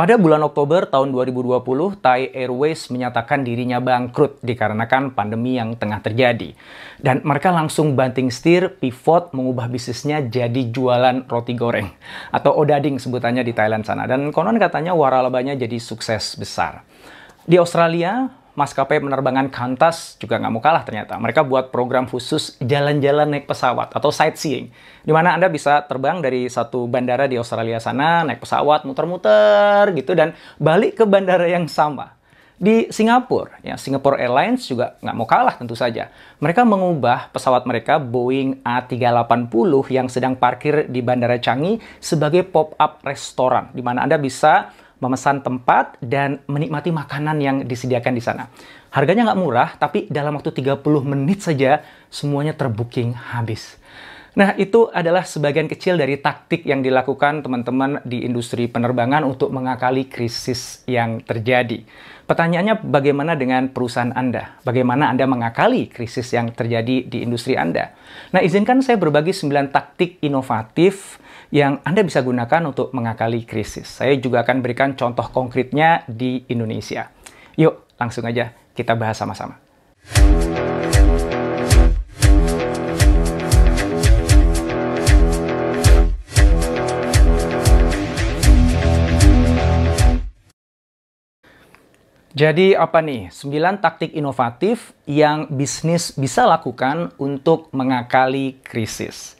Pada bulan Oktober tahun 2020, Thai Airways menyatakan dirinya bangkrut dikarenakan pandemi yang tengah terjadi. Dan mereka langsung banting setir, pivot, mengubah bisnisnya jadi jualan roti goreng. Atau odading sebutannya di Thailand sana. Dan konon katanya waralabanya jadi sukses besar. Di Australia, maskapai penerbangan kantas juga nggak mau kalah ternyata. Mereka buat program khusus jalan-jalan naik pesawat atau sightseeing. Di mana Anda bisa terbang dari satu bandara di Australia sana, naik pesawat, muter-muter gitu, dan balik ke bandara yang sama. Di Singapura, ya Singapore Airlines juga nggak mau kalah tentu saja. Mereka mengubah pesawat mereka Boeing A380 yang sedang parkir di Bandara Changi sebagai pop-up restoran, di mana Anda bisa memesan tempat, dan menikmati makanan yang disediakan di sana. Harganya nggak murah, tapi dalam waktu 30 menit saja semuanya terbooking habis. Nah, itu adalah sebagian kecil dari taktik yang dilakukan teman-teman di industri penerbangan untuk mengakali krisis yang terjadi. Pertanyaannya bagaimana dengan perusahaan Anda? Bagaimana Anda mengakali krisis yang terjadi di industri Anda? Nah, izinkan saya berbagi 9 taktik inovatif yang Anda bisa gunakan untuk mengakali krisis. Saya juga akan berikan contoh konkretnya di Indonesia. Yuk, langsung aja kita bahas sama-sama. Jadi apa nih 9 taktik inovatif yang bisnis bisa lakukan untuk mengakali krisis.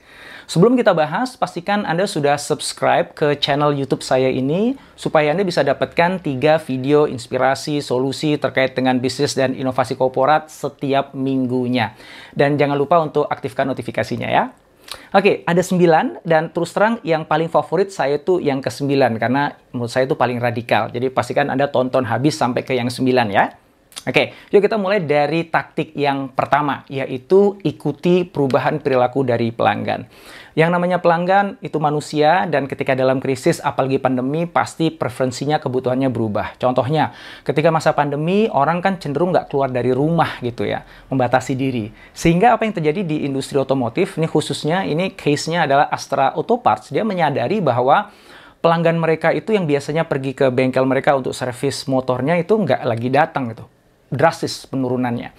Sebelum kita bahas, pastikan Anda sudah subscribe ke channel YouTube saya ini supaya Anda bisa dapatkan tiga video inspirasi solusi terkait dengan bisnis dan inovasi korporat setiap minggunya. Dan jangan lupa untuk aktifkan notifikasinya ya. Oke, ada 9 dan terus terang yang paling favorit saya itu yang ke-9 karena menurut saya itu paling radikal. Jadi pastikan Anda tonton habis sampai ke yang 9 ya. Oke, yuk kita mulai dari taktik yang pertama yaitu ikuti perubahan perilaku dari pelanggan. Yang namanya pelanggan itu manusia dan ketika dalam krisis apalagi pandemi pasti preferensinya kebutuhannya berubah. Contohnya, ketika masa pandemi orang kan cenderung nggak keluar dari rumah gitu ya, membatasi diri. Sehingga apa yang terjadi di industri otomotif, ini khususnya ini case-nya adalah Astra Auto Parts, dia menyadari bahwa pelanggan mereka itu yang biasanya pergi ke bengkel mereka untuk servis motornya itu nggak lagi datang gitu. Drastis penurunannya.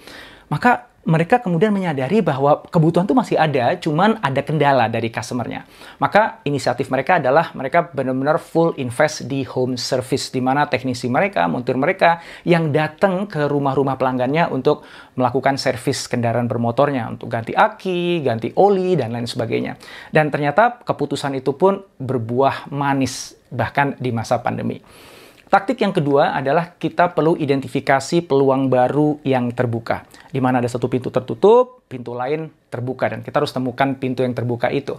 Maka mereka kemudian menyadari bahwa kebutuhan itu masih ada, cuman ada kendala dari customernya. Maka inisiatif mereka adalah mereka benar-benar full invest di home service, di mana teknisi mereka, montir mereka yang datang ke rumah-rumah pelanggannya untuk melakukan servis kendaraan bermotornya, untuk ganti aki, ganti oli, dan lain sebagainya. Dan ternyata keputusan itu pun berbuah manis, bahkan di masa pandemi. Taktik yang kedua adalah kita perlu identifikasi peluang baru yang terbuka. Di mana ada satu pintu tertutup, pintu lain terbuka, dan kita harus temukan pintu yang terbuka itu.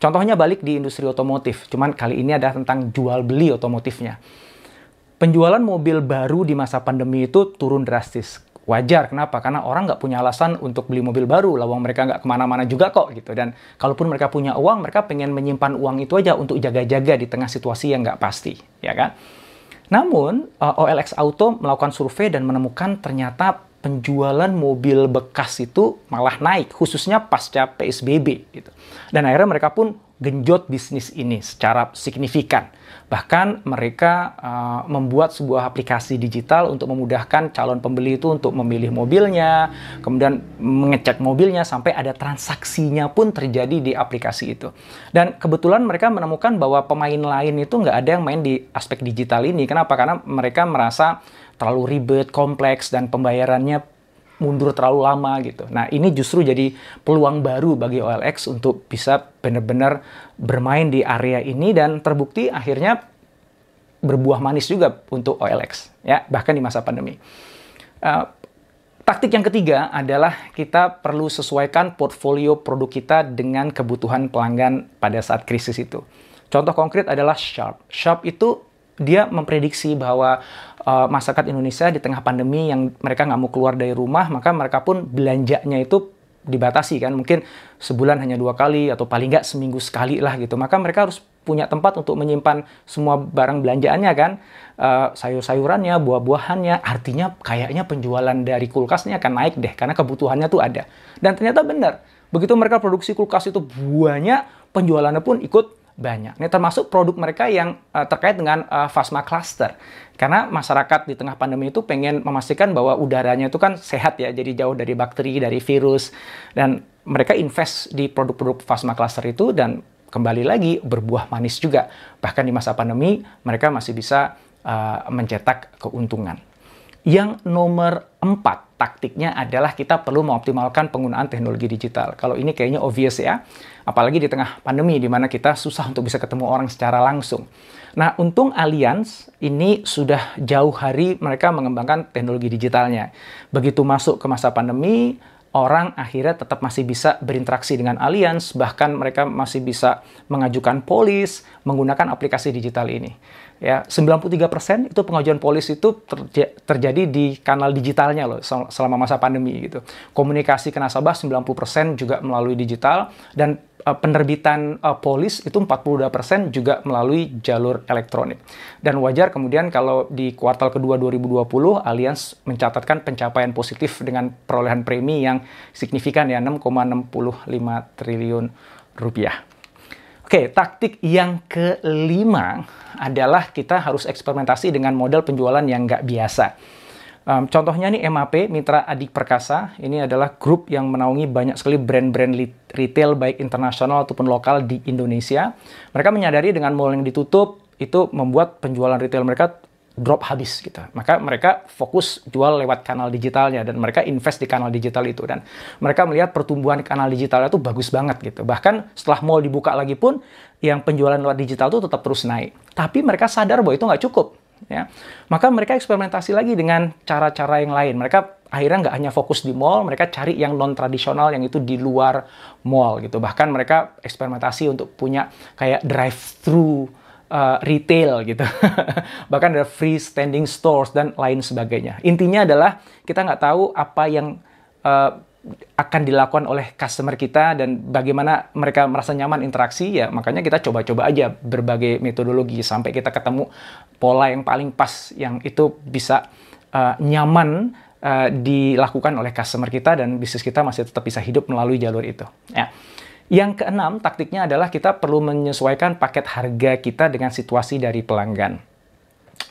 Contohnya balik di industri otomotif, cuman kali ini ada tentang jual beli otomotifnya. Penjualan mobil baru di masa pandemi itu turun drastis. Wajar, kenapa? Karena orang nggak punya alasan untuk beli mobil baru, lawang mereka nggak kemana-mana juga kok gitu. Dan kalaupun mereka punya uang, mereka pengen menyimpan uang itu aja untuk jaga-jaga di tengah situasi yang nggak pasti, ya kan? Namun, eh, OLX Auto melakukan survei dan menemukan ternyata penjualan mobil bekas itu malah naik, khususnya pasca PSBB. Gitu. Dan akhirnya mereka pun genjot bisnis ini secara signifikan. Bahkan mereka uh, membuat sebuah aplikasi digital untuk memudahkan calon pembeli itu untuk memilih mobilnya, kemudian mengecek mobilnya sampai ada transaksinya pun terjadi di aplikasi itu. Dan kebetulan mereka menemukan bahwa pemain lain itu nggak ada yang main di aspek digital ini. Kenapa? Karena mereka merasa terlalu ribet, kompleks, dan pembayarannya mundur terlalu lama gitu. Nah ini justru jadi peluang baru bagi OLX untuk bisa benar-benar bermain di area ini dan terbukti akhirnya berbuah manis juga untuk OLX ya bahkan di masa pandemi. Uh, taktik yang ketiga adalah kita perlu sesuaikan portfolio produk kita dengan kebutuhan pelanggan pada saat krisis itu. Contoh konkret adalah Sharp. Sharp itu dia memprediksi bahwa uh, masyarakat Indonesia di tengah pandemi yang mereka nggak mau keluar dari rumah, maka mereka pun belanjanya itu dibatasi kan, mungkin sebulan hanya dua kali atau paling nggak seminggu sekali lah gitu. Maka mereka harus punya tempat untuk menyimpan semua barang belanjaannya kan, uh, sayur-sayurannya, buah-buahannya. Artinya kayaknya penjualan dari kulkasnya akan naik deh, karena kebutuhannya tuh ada. Dan ternyata benar, begitu mereka produksi kulkas itu banyak, penjualannya pun ikut banyak. Ini termasuk produk mereka yang uh, terkait dengan uh, eh, Fasma Cluster. Karena masyarakat di tengah pandemi itu pengen memastikan bahwa udaranya itu kan sehat ya, jadi jauh dari bakteri, dari virus. Dan mereka invest di produk-produk Fasma Cluster itu dan kembali lagi berbuah manis juga. Bahkan di masa pandemi mereka masih bisa uh, mencetak keuntungan. Yang nomor empat taktiknya adalah kita perlu mengoptimalkan penggunaan teknologi digital. Kalau ini kayaknya obvious ya, apalagi di tengah pandemi di mana kita susah untuk bisa ketemu orang secara langsung. Nah, untung Allianz ini sudah jauh hari mereka mengembangkan teknologi digitalnya. Begitu masuk ke masa pandemi, orang akhirnya tetap masih bisa berinteraksi dengan Allianz, bahkan mereka masih bisa mengajukan polis menggunakan aplikasi digital ini. Ya, 93% itu pengajuan polis itu terjadi di kanal digitalnya loh selama masa pandemi gitu. Komunikasi ke nasabah 90% juga melalui digital dan uh, penerbitan uh, polis itu 42% juga melalui jalur elektronik. Dan wajar kemudian kalau di kuartal kedua 2020 Allianz mencatatkan pencapaian positif dengan perolehan premi yang signifikan ya 6,65 triliun rupiah. Oke, taktik yang kelima adalah kita harus eksperimentasi dengan model penjualan yang nggak biasa. Um, contohnya nih MAP, Mitra Adik Perkasa. Ini adalah grup yang menaungi banyak sekali brand-brand retail baik internasional ataupun lokal di Indonesia. Mereka menyadari dengan mall yang ditutup, itu membuat penjualan retail mereka drop habis gitu. Maka mereka fokus jual lewat kanal digitalnya dan mereka invest di kanal digital itu dan mereka melihat pertumbuhan kanal digitalnya itu bagus banget gitu. Bahkan setelah mall dibuka lagi pun yang penjualan lewat digital itu tetap terus naik. Tapi mereka sadar bahwa itu nggak cukup ya. Maka mereka eksperimentasi lagi dengan cara-cara yang lain. Mereka akhirnya nggak hanya fokus di mall, mereka cari yang non tradisional yang itu di luar mall gitu. Bahkan mereka eksperimentasi untuk punya kayak drive thru uh, retail gitu. Bahkan ada standing stores dan lain sebagainya. Intinya adalah kita nggak tahu apa yang uh, akan dilakukan oleh customer kita dan bagaimana mereka merasa nyaman interaksi ya makanya kita coba-coba aja berbagai metodologi sampai kita ketemu pola yang paling pas yang itu bisa uh, nyaman uh, dilakukan oleh customer kita dan bisnis kita masih tetap bisa hidup melalui jalur itu ya. Yang keenam, taktiknya adalah kita perlu menyesuaikan paket harga kita dengan situasi dari pelanggan.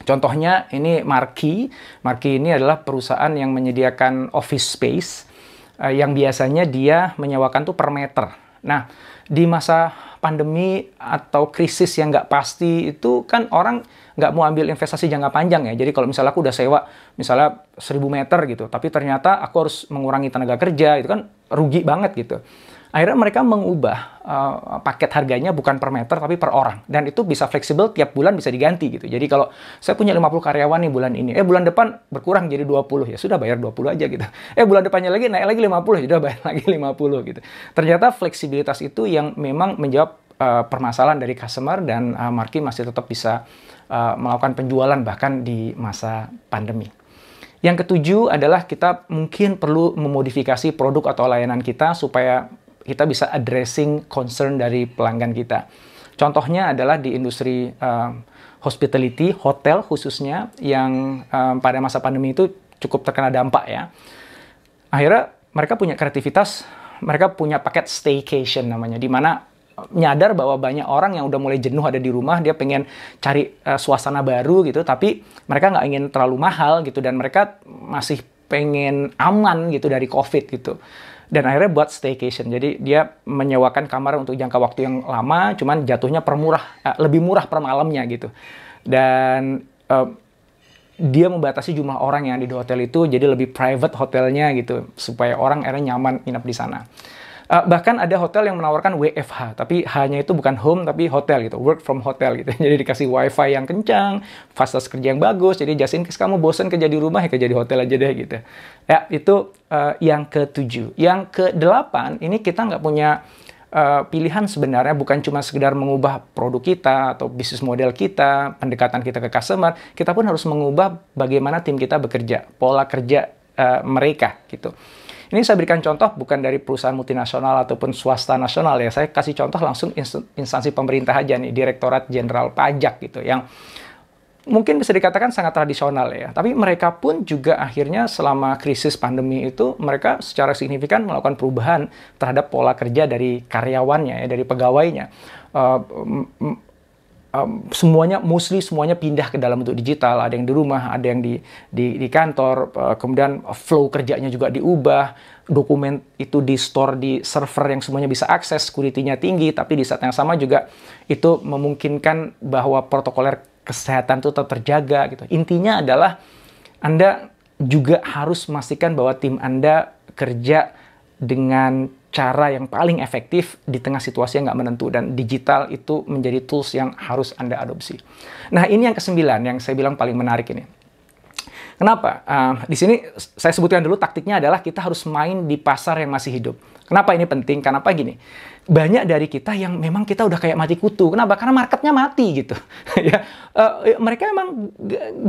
Contohnya ini Marki. Marki ini adalah perusahaan yang menyediakan office space eh, yang biasanya dia menyewakan tuh per meter. Nah, di masa pandemi atau krisis yang nggak pasti itu kan orang nggak mau ambil investasi jangka panjang ya. Jadi kalau misalnya aku udah sewa misalnya 1000 meter gitu, tapi ternyata aku harus mengurangi tenaga kerja, itu kan rugi banget gitu akhirnya mereka mengubah uh, paket harganya bukan per meter tapi per orang dan itu bisa fleksibel tiap bulan bisa diganti gitu jadi kalau saya punya 50 karyawan nih bulan ini eh bulan depan berkurang jadi 20 ya sudah bayar 20 aja gitu eh bulan depannya lagi naik lagi 50 ya sudah bayar lagi 50 gitu ternyata fleksibilitas itu yang memang menjawab uh, permasalahan dari customer dan uh, marki masih tetap bisa uh, melakukan penjualan bahkan di masa pandemi yang ketujuh adalah kita mungkin perlu memodifikasi produk atau layanan kita supaya kita bisa addressing concern dari pelanggan kita. Contohnya adalah di industri uh, hospitality, hotel khususnya yang um, pada masa pandemi itu cukup terkena dampak ya. Akhirnya mereka punya kreativitas, mereka punya paket staycation namanya, di mana ehm, nyadar bahwa banyak orang yang udah mulai jenuh ada di rumah, dia pengen cari uh, suasana baru gitu, tapi mereka nggak ingin terlalu mahal gitu dan mereka masih pengen aman gitu dari COVID gitu dan akhirnya buat staycation. Jadi dia menyewakan kamar untuk jangka waktu yang lama, cuman jatuhnya permurah, uh, lebih murah per malamnya gitu. Dan uh, dia membatasi jumlah orang yang ada di hotel itu, jadi lebih private hotelnya gitu, supaya orang akhirnya nyaman nginap di sana. Uh, bahkan ada hotel yang menawarkan WFH, tapi hanya itu bukan home tapi hotel gitu, work from hotel gitu. Jadi dikasih wifi yang kencang, fasilitas kerja yang bagus. Jadi jasin kamu bosen kerja di rumah ya kerja di hotel aja deh gitu. Ya itu uh, yang ketujuh. Yang kedelapan ini kita nggak punya uh, pilihan sebenarnya bukan cuma sekedar mengubah produk kita atau bisnis model kita, pendekatan kita ke customer, kita pun harus mengubah bagaimana tim kita bekerja, pola kerja Eh, mereka gitu. Ini saya berikan contoh bukan dari perusahaan multinasional ataupun swasta nasional ya. Saya kasih contoh langsung instansi pemerintah aja nih, Direktorat Jenderal Pajak gitu yang mungkin bisa dikatakan sangat tradisional ya. Tapi mereka pun juga akhirnya selama krisis pandemi itu mereka secara signifikan melakukan perubahan terhadap pola kerja dari karyawannya ya, dari pegawainya. Uh, um, semuanya mostly semuanya pindah ke dalam untuk digital ada yang di rumah ada yang di di, di kantor uh, kemudian flow kerjanya juga diubah dokumen itu di store di server yang semuanya bisa akses security-nya tinggi tapi di saat yang sama juga itu memungkinkan bahwa protokoler kesehatan itu tetap terjaga gitu intinya adalah anda juga harus memastikan bahwa tim anda kerja dengan cara yang paling efektif di tengah situasi yang nggak menentu dan digital itu menjadi tools yang harus Anda adopsi. Nah ini yang kesembilan yang saya bilang paling menarik ini. Kenapa? Uh, di sini saya sebutkan dulu taktiknya adalah kita harus main di pasar yang masih hidup. Kenapa ini penting? Karena apa gini? Banyak dari kita yang memang kita udah kayak mati kutu. Kenapa? Karena marketnya mati gitu. ya, uh, mereka emang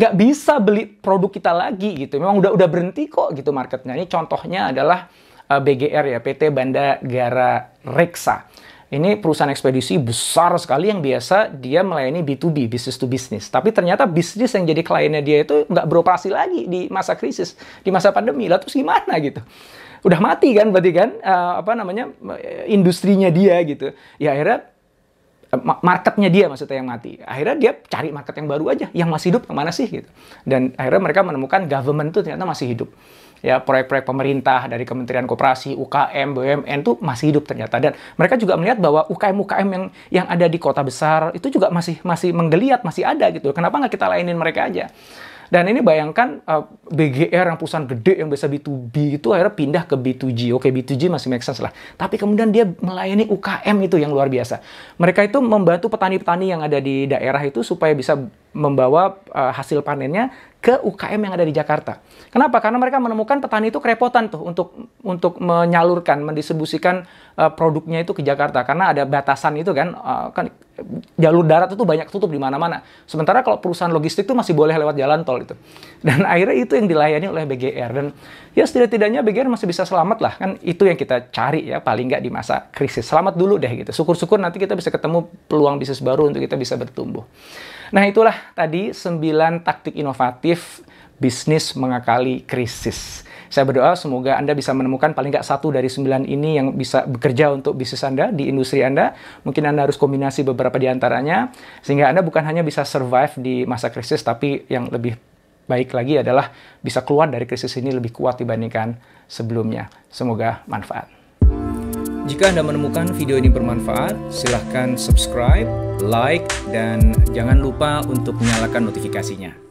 nggak bisa beli produk kita lagi gitu. Memang udah udah berhenti kok gitu marketnya. Ini contohnya adalah Eh, BGR ya, PT Bandagara Reksa. Ini perusahaan ekspedisi besar sekali yang biasa dia melayani B2B, bisnis to bisnis Tapi ternyata bisnis yang jadi kliennya dia itu nggak beroperasi lagi di masa krisis, di masa pandemi. Lah terus gimana gitu? Udah mati kan berarti kan uh, apa namanya eh, industrinya dia gitu. Ya akhirnya marketnya dia maksudnya yang mati. Akhirnya dia cari market yang baru aja, yang masih hidup kemana sih gitu. Dan akhirnya mereka menemukan government tuh ternyata masih hidup ya proyek-proyek pemerintah dari Kementerian Koperasi, UKM, BUMN itu masih hidup ternyata dan mereka juga melihat bahwa UKM-UKM yang yang ada di kota besar itu juga masih masih menggeliat, masih ada gitu. Kenapa nggak kita lainin mereka aja? Dan ini bayangkan uh, eh, BGR yang perusahaan gede yang biasa B2B itu akhirnya pindah ke B2G. Oke, B2G masih make sense lah. Tapi kemudian dia melayani UKM itu yang luar biasa. Mereka itu membantu petani-petani yang ada di daerah itu supaya bisa membawa uh, hasil panennya ke UKM yang ada di Jakarta. Kenapa? Karena mereka menemukan petani itu kerepotan tuh untuk untuk menyalurkan, mendistribusikan uh, produknya itu ke Jakarta karena ada batasan itu kan, uh, kan jalur darat itu banyak tutup di mana-mana. Sementara kalau perusahaan logistik itu masih boleh lewat jalan tol itu. Dan akhirnya itu yang dilayani oleh BGR dan ya setidak-tidaknya BGR masih bisa selamat lah kan itu yang kita cari ya paling nggak di masa krisis. Selamat dulu deh gitu. Syukur-syukur nanti kita bisa ketemu peluang bisnis baru untuk kita bisa bertumbuh. Nah itulah tadi 9 taktik inovatif bisnis mengakali krisis. Saya berdoa semoga Anda bisa menemukan paling nggak satu dari sembilan ini yang bisa bekerja untuk bisnis Anda, di industri Anda. Mungkin Anda harus kombinasi beberapa di antaranya, sehingga Anda bukan hanya bisa survive di masa krisis, tapi yang lebih baik lagi adalah bisa keluar dari krisis ini lebih kuat dibandingkan sebelumnya. Semoga manfaat. Jika Anda menemukan video ini bermanfaat, silahkan subscribe, like, dan jangan lupa untuk menyalakan notifikasinya.